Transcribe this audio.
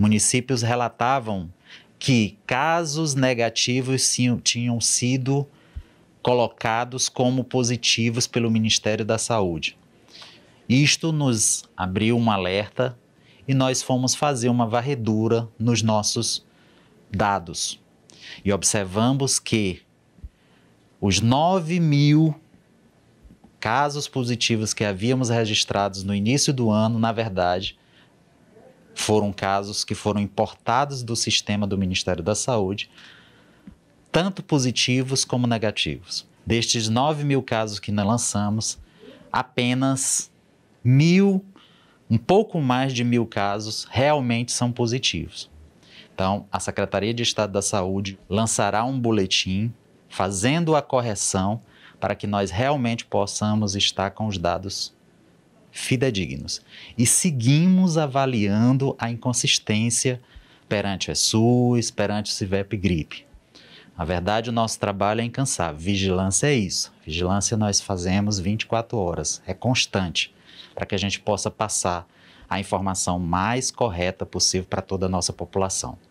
Municípios relatavam que casos negativos tinham sido colocados como positivos pelo Ministério da Saúde. Isto nos abriu um alerta e nós fomos fazer uma varredura nos nossos dados. E observamos que os 9 mil casos positivos que havíamos registrados no início do ano, na verdade, foram casos que foram importados do sistema do Ministério da Saúde, tanto positivos como negativos. Destes 9 mil casos que nós lançamos, apenas mil, um pouco mais de mil casos realmente são positivos. Então, a Secretaria de Estado da Saúde lançará um boletim fazendo a correção para que nós realmente possamos estar com os dados fidedignos e seguimos avaliando a inconsistência perante o SUS, perante o CIVEP Gripe. Na verdade, o nosso trabalho é incansável. Vigilância é isso. Vigilância nós fazemos 24 horas, é constante, para que a gente possa passar a informação mais correta possível para toda a nossa população.